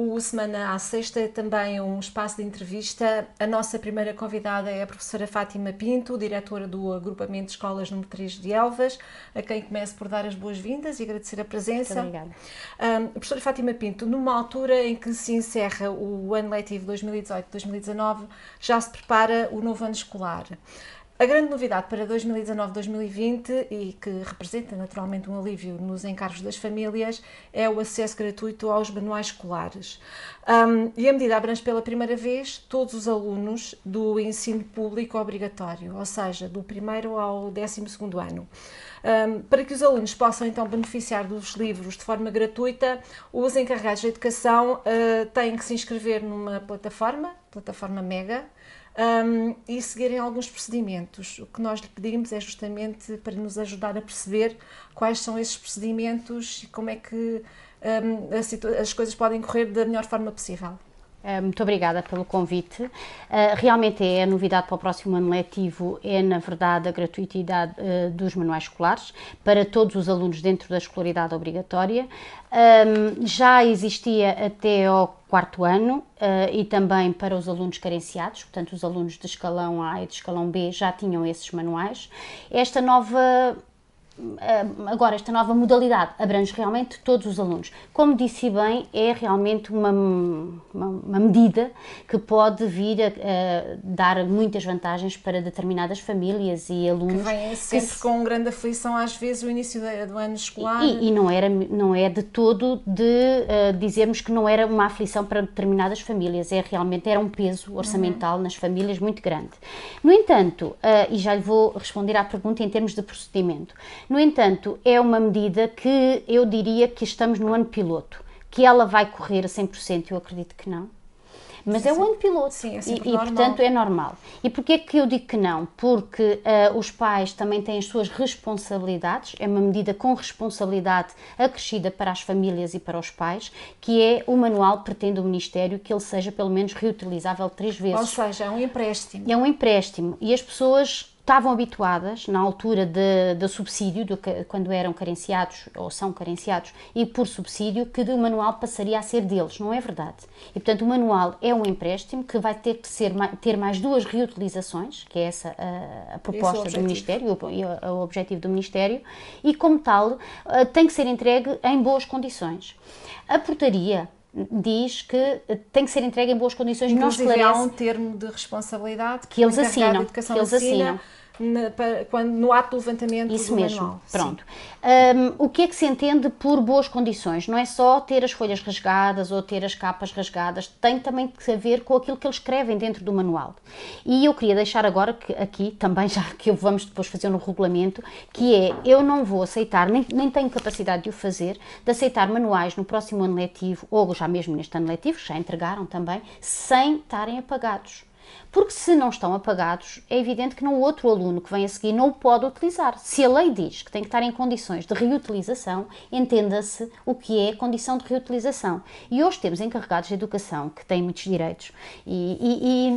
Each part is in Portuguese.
O Semana à Sexta é também um espaço de entrevista. A nossa primeira convidada é a professora Fátima Pinto, diretora do Agrupamento de Escolas número 3 de Elvas, a quem começo por dar as boas-vindas e agradecer a presença. Muito obrigada. Um, professora Fátima Pinto, numa altura em que se encerra o ano letivo 2018-2019, já se prepara o novo ano escolar. A grande novidade para 2019-2020 e que representa naturalmente um alívio nos encargos das famílias é o acesso gratuito aos manuais escolares. Um, e a medida abrange pela primeira vez todos os alunos do ensino público obrigatório, ou seja, do primeiro ao décimo segundo ano. Um, para que os alunos possam então beneficiar dos livros de forma gratuita, os encarregados de educação uh, têm que se inscrever numa plataforma, plataforma Mega, um, e seguirem alguns procedimentos. O que nós lhe pedimos é justamente para nos ajudar a perceber quais são esses procedimentos e como é que um, as, as coisas podem correr da melhor forma possível. Eh, muito obrigada pelo convite. Eh, realmente é a novidade para o próximo ano letivo, é na verdade a gratuidade eh, dos manuais escolares para todos os alunos dentro da escolaridade obrigatória. Ehm, já existia até ao quarto ano e também para os alunos carenciados, portanto os alunos de escalão A e de escalão B já tinham esses manuais. Esta nova ah, agora esta nova modalidade abrange realmente todos os alunos. Como disse bem, é realmente uma, uma, uma medida que pode vir a, a, dar muitas vantagens para determinadas famílias e alunos. Que vêm sempre que, com grande aflição, às vezes, o início do ano escolar. E, e não, era, não é de todo de uh, dizermos que não era uma aflição para determinadas famílias, é realmente era um peso orçamental uhum. nas famílias muito grande. No entanto, uh, e já lhe vou responder à pergunta em termos de procedimento, no entanto, é uma medida que eu diria que estamos no ano piloto, que ela vai correr a 100%, eu acredito que não. Mas sim, é o ano piloto sim, é e, e, portanto, é normal. E porquê que eu digo que não? Porque uh, os pais também têm as suas responsabilidades, é uma medida com responsabilidade acrescida para as famílias e para os pais, que é o manual pretende o Ministério que ele seja pelo menos reutilizável três vezes. Ou seja, é um empréstimo. É um empréstimo e as pessoas estavam habituadas na altura do subsídio, de, quando eram carenciados ou são carenciados e por subsídio, que o manual passaria a ser deles. Não é verdade. E, portanto, o manual é um empréstimo que vai ter que ser, ter mais duas reutilizações, que é essa a, a é proposta é do Ministério, o, o, objetivo do Ministério, e, como tal, eh, tem que ser entregue em boas condições. A portaria diz que eh, tem que ser entregue em boas condições. Inclusive, não esclarece, há um termo de responsabilidade que, que eles assinam. Que eles assinam na, para, quando, no ato do levantamento Isso do mesmo. manual. Pronto. Um, o que é que se entende por boas condições? Não é só ter as folhas rasgadas ou ter as capas rasgadas, tem também a ver com aquilo que eles escrevem dentro do manual. E eu queria deixar agora que, aqui, também já que vamos depois fazer no regulamento, que é, eu não vou aceitar, nem, nem tenho capacidade de o fazer, de aceitar manuais no próximo ano letivo, ou já mesmo neste ano letivo, já entregaram também, sem estarem apagados. Porque se não estão apagados, é evidente que não outro aluno que vem a seguir não o pode utilizar. Se a lei diz que tem que estar em condições de reutilização, entenda-se o que é condição de reutilização. E hoje temos encarregados de educação que têm muitos direitos e,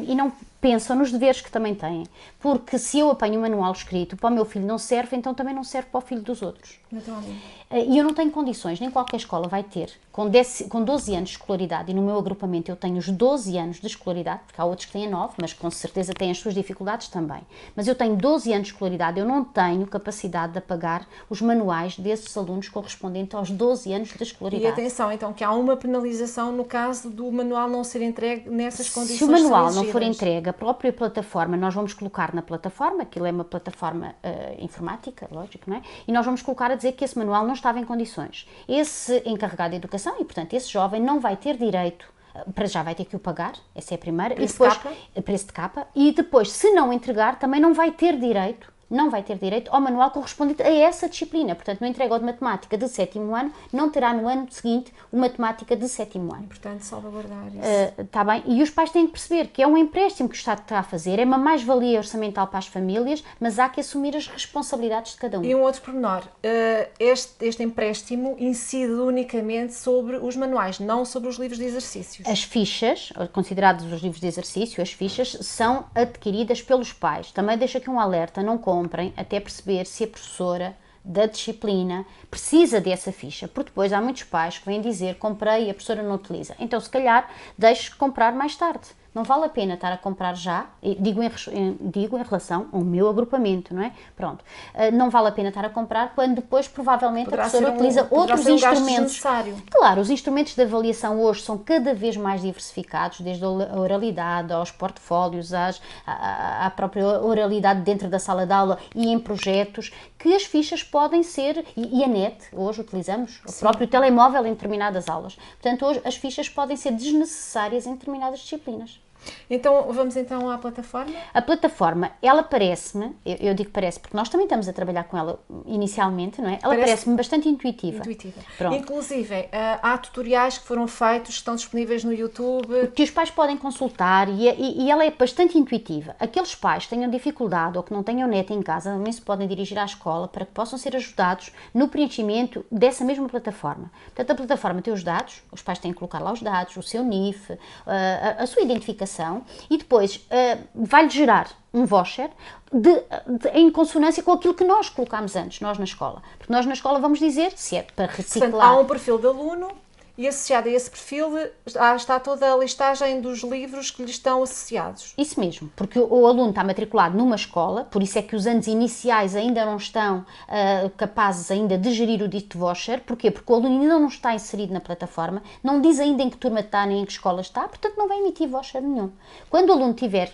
e, e não pensam nos deveres que também têm. Porque se eu apanho um manual escrito para o meu filho não serve, então também não serve para o filho dos outros. Naturalmente. Eh, e eu não tenho condições, nem qualquer escola vai ter. Com, com 12 anos de escolaridade, e no meu agrupamento eu tenho os 12 anos de escolaridade, porque há outros que têm 9, mas com certeza tem as suas dificuldades também. Mas eu tenho 12 anos de escolaridade, eu não tenho capacidade de apagar os manuais desses alunos correspondente aos 12 anos de escolaridade. E atenção, então, que há uma penalização no caso do manual não ser entregue nessas condições. Se o manual não for entregue, a própria plataforma, nós vamos colocar na plataforma, aquilo é uma plataforma uh, informática, lógico, não é? E nós vamos colocar a dizer que esse manual não estava em condições. Esse encarregado de educação, e portanto esse jovem, não vai ter direito para já vai ter que o pagar, essa é a primeira, preço e depois de capa. preço de capa, e depois, se não entregar, também não vai ter direito não vai ter direito ao manual correspondente a essa disciplina. Portanto, não entrega o de matemática de sétimo ano, não terá no ano seguinte uma matemática de sétimo ano. Importante salvaguardar isso. Está ah, uh, bem? E os pais têm que perceber que é um empréstimo que o Estado está a fazer, é uma mais-valia orçamental para as famílias, mas há que assumir as responsabilidades de cada um. E um outro pormenor: uh, este, este empréstimo incide unicamente sobre os manuais, não sobre os livros de exercícios. As fichas, considerados os livros de exercício, as fichas são adquiridas pelos pais. Também deixa aqui um alerta, não com comprem até perceber se a professora da disciplina precisa dessa ficha, porque depois há muitos pais que vêm dizer comprei e a professora não utiliza. Então, se calhar, deixe comprar mais tarde. Não vale a pena estar a comprar já, digo em, digo em relação ao meu agrupamento, não é? Pronto. Ah, não vale a pena estar a comprar quando depois provavelmente poderá a pessoa utiliza outros um instrumentos. Claro, os instrumentos de avaliação hoje são cada vez mais diversificados, desde a oralidade aos portfólios, às, à, à própria oralidade dentro da sala de aula e em projetos, que as fichas podem ser, e, e a net, hoje utilizamos, Sim. o próprio telemóvel em determinadas aulas. Portanto, hoje as fichas podem ser desnecessárias em determinadas disciplinas. Então, vamos então à plataforma? A plataforma, ela parece-me, eu, eu, digo parece porque nós também estamos a trabalhar com ela inicialmente, não é? Ela parece-me parece bastante intuitiva. Intuitiva. Pronto. Inclusive, eh, há tutoriais que foram feitos, estão disponíveis no YouTube. Que os pais podem consultar e, e, e ela é bastante intuitiva. Aqueles pais que tenham dificuldade ou que não tenham neta em casa também se podem dirigir à escola para que possam ser ajudados no preenchimento dessa mesma plataforma. Portanto, a plataforma tem os dados, os pais têm que colocar lá os dados, o seu NIF, eh, a, a sua identificação alimentação e depois uh, vai-lhe gerar um voucher de, de, em consonância com aquilo que nós colocámos antes, nós na escola. Porque nós na escola vamos dizer se é para reciclar. Portanto, há um perfil de aluno e associado a esse perfil está toda a listagem dos livros que lhe estão associados. Isso mesmo, porque o aluno está matriculado numa escola, por isso é que os anos iniciais ainda não estão uh, capazes ainda de gerir o dito voucher. Porquê? Porque o aluno ainda não está inserido na plataforma, não diz ainda em que turma está nem em que escola está, portanto não vai emitir voucher nenhum. Quando o aluno tiver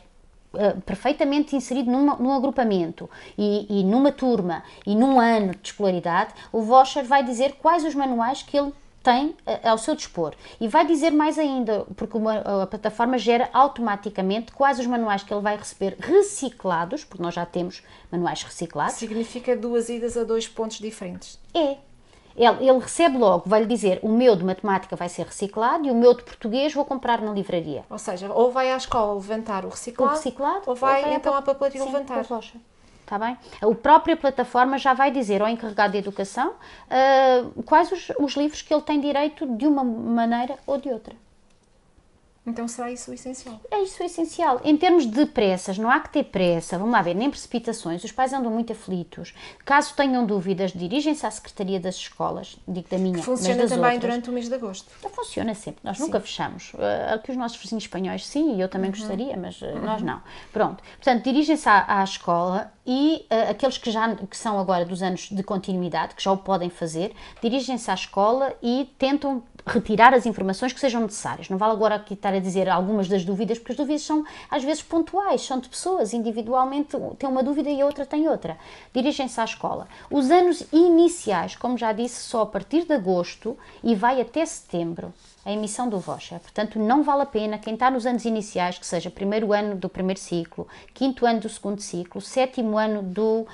Uh, perfeitamente inserido numa, num agrupamento e, e, numa turma e num ano de escolaridade, o voucher vai dizer quais os manuais que ele tem eh, ao seu dispor. E vai dizer mais ainda, porque uma, a plataforma gera automaticamente quais os manuais que ele vai receber reciclados, porque nós já temos manuais reciclados. Significa duas idas a dois pontos diferentes. É, ele, ele, recebe logo, vai-lhe dizer o meu de matemática vai ser reciclado e o meu de português vou comprar na livraria. Ou seja, ou vai à escola levantar o reciclado, o reciclado ou vai, ou vai então à papelaria levantar. A tá bem? A própria plataforma já vai dizer ao encarregado de educação uh, quais os, os livros que ele tem direito de uma maneira ou de outra. Então será isso o essencial? É isso o essencial. Em termos de pressas, não há que ter pressa, vamos lá ver, nem precipitações, os pais andam muito aflitos. Caso tenham dúvidas, dirigem-se à Secretaria das Escolas, digo da minha, que Funciona mas das também outras. durante o mês de agosto? Então funciona sempre, nós sim. nunca fechamos. Eh, aqui os nossos vizinhos espanhóis sim, e eu também uhum. gostaria, mas eh, uhum. nós não. Pronto, portanto, dirigem-se à, à, escola e uh, aqueles que já que são agora dos anos de continuidade, que já o podem fazer, dirigem-se à escola e tentam retirar as informações que sejam necessárias. Não vale agora aqui estar a dizer algumas das dúvidas, porque as dúvidas são às vezes pontuais, são de pessoas, individualmente tem uma dúvida e a outra tem outra. Dirigem-se à escola. Os anos iniciais, como já disse, só a partir de agosto e vai até setembro a emissão do voucher. Portanto, não vale a pena quem está nos anos iniciais, que seja primeiro ano do primeiro ciclo, quinto ano do segundo ciclo, sétimo ano do uh,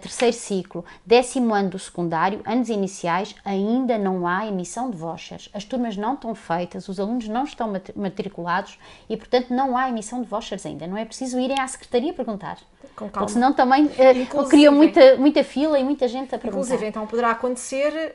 terceiro ciclo, décimo ano do secundário, anos iniciais, ainda não há emissão de vouchers. As turmas não estão feitas, os alunos não estão matriculados e, portanto, não há emissão de vouchers ainda. Não é preciso irem à secretaria perguntar. Porque senão também uh, cria muita, muita fila e muita gente a perguntar. Inclusive, então poderá acontecer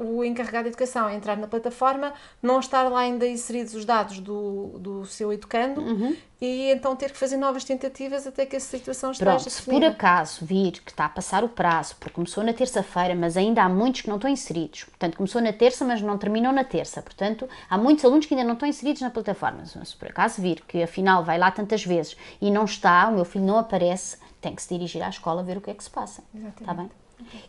uh, o encarregado de educação entrar na plataforma, não estar lá ainda inseridos os dados do, do seu educando uhum. e então ter que fazer novas tentativas até que essa situação esteja Pronto, se por acaso vir que está a passar o prazo, porque começou na terça-feira, mas ainda há muitos que não estão inseridos, portanto começou na terça, mas não terminou na terça, portanto há muitos alunos que ainda não estão inseridos na plataforma, mas se por acaso vir que afinal vai lá tantas vezes e não está, o meu filho não aparece, tem que se dirigir à escola ver o que é que se passa. Tá Exatamente. Está bem?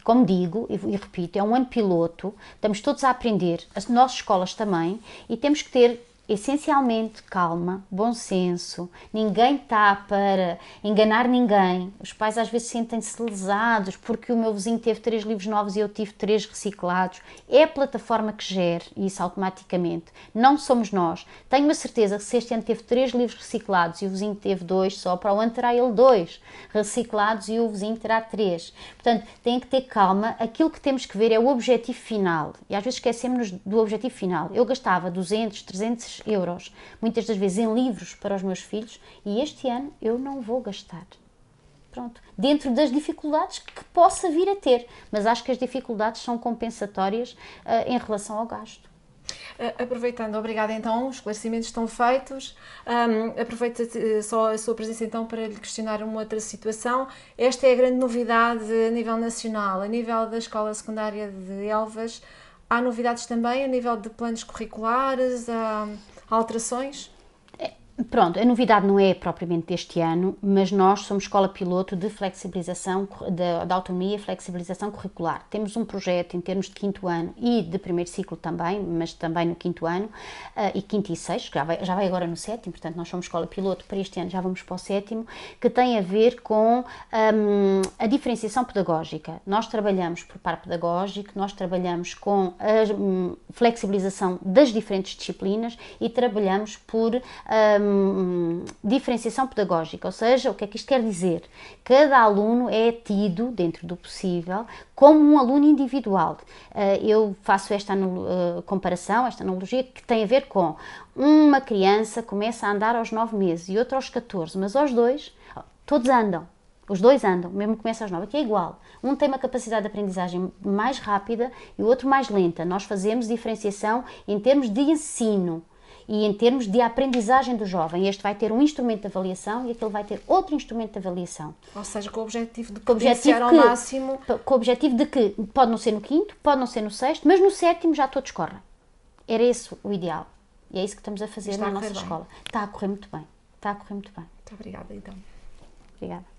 Como digo e repito, é um ano piloto, estamos todos a aprender, as nossas escolas também, e temos que ter essencialmente calma, bom senso, ninguém está para enganar ninguém. Os pais às vezes sentem-se lesados porque o meu vizinho teve três livros novos e eu tive três reciclados. É a plataforma que gera isso automaticamente, não somos nós. Tenho uma certeza que se este ano teve três livros reciclados e o vizinho teve dois, só para o ano terá ele dois reciclados e o vizinho terá três. Portanto, tem que ter calma. Aquilo que temos que ver é o objetivo final e às vezes esquecemos-nos do objetivo final. Eu gastava 200, 300 euros, muitas das vezes em livros para os meus filhos, e este ano eu não vou gastar. Pronto. Dentro das dificuldades que possa vir a ter, mas acho que as dificuldades são compensatórias uh, em relação ao gasto. Eh, aproveitando, obrigada então, os esclarecimentos estão feitos. Um, aproveito eh, só a sua presença então para lhe questionar uma outra situação. Esta é a grande novidade a nível nacional, a nível da Escola Secundária de Elvas. Há novidades também a nível de planos curriculares? Há alterações? Pronto, a novidade não é propriamente deste ano, mas nós somos escola piloto de flexibilização, da, autonomia e flexibilização curricular. Temos um projeto em termos de quinto ano e de primeiro ciclo também, mas também no quinto ano, uh, e quinto e sexto, que já vai, já vai agora no sétimo, portanto nós somos escola piloto para este ano, já vamos para o sétimo, que tem a ver com um, ehm, a diferenciação pedagógica. Nós trabalhamos por par pedagógico, nós trabalhamos com a um, flexibilização das diferentes disciplinas e trabalhamos por... Um, ehm, diferenciação pedagógica, ou seja, o que é que isto quer dizer? Cada aluno é tido, dentro do possível, como um aluno individual. Uh, eu faço esta uh, comparação, esta analogia, que tem a ver com uma criança começa a andar aos 9 meses e outra aos 14, mas aos dois, todos andam, os dois andam, mesmo que comece aos nove, que é igual. Um tem uma capacidade de aprendizagem mais rápida e o outro mais lenta. Nós fazemos diferenciação em termos de ensino e em termos de aprendizagem do jovem. Este vai ter um instrumento de avaliação e aquele vai ter outro instrumento de avaliação. Ou seja, com o objetivo de potenciar ao que, máximo... Com o objetivo de que pode não ser no quinto, pode não ser no sexto, mas no sétimo já todos correm. Era esse o ideal. E é isso que estamos a fazer Está na a nossa bem. escola. Está a correr muito bem. Está a correr muito bem. Muito obrigada, então. Obrigada.